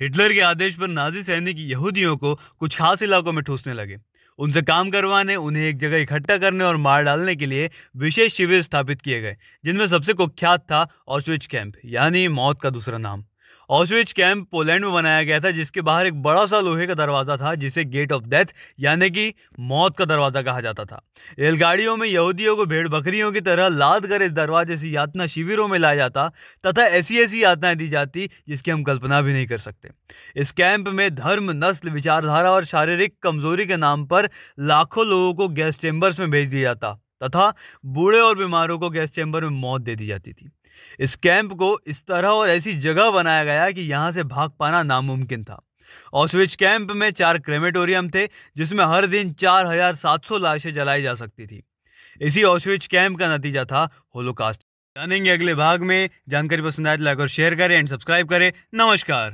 Hitler के आदेश पर Nazi सैनिक यहूदियों को कुछ खास इलाकों में ठूसने लगे उनसे काम करवाने उन्हें एक जगह इकट्ठा करने और मार डालने के लिए विशेष शिविर स्थापित किए गए जिनमें सबसे कुख्यात था ऑस्विच कैंप यानी मौत का दूसरा नाम ऑसविच कैंप पोलैंड में बनाया गया था जिसके बाहर एक बड़ा सा लोहे का दरवाज़ा था जिसे गेट ऑफ डेथ यानी कि मौत का दरवाज़ा कहा जाता था रेलगाड़ियों में यहूदियों को भेड़ बकरियों की तरह लाद कर इस दरवाजे से यातना शिविरों में लाया जाता तथा ऐसी ऐसी यातनाएं दी जाती जिसकी हम कल्पना भी नहीं कर सकते इस कैंप में धर्म नस्ल विचारधारा और शारीरिक कमजोरी के नाम पर लाखों लोगों को गैस चेंबर्स में भेज दिया जाता तथा बूढ़े और बीमारों को गैस चैम्बर में मौत दे दी जाती थी इस कैंप को इस तरह और ऐसी जगह बनाया गया कि यहाँ से भाग पाना नामुमकिन था ऑसविच कैंप में चार क्रेमेटोरियम थे जिसमें हर दिन 4,700 लाशें जलाई जा सकती थी इसी ऑसविच कैंप का नतीजा था होलोकास्ट जानेंगे अगले भाग में जानकारी पसंद आए तो लाइक और शेयर करें एंड सब्सक्राइब करें नमस्कार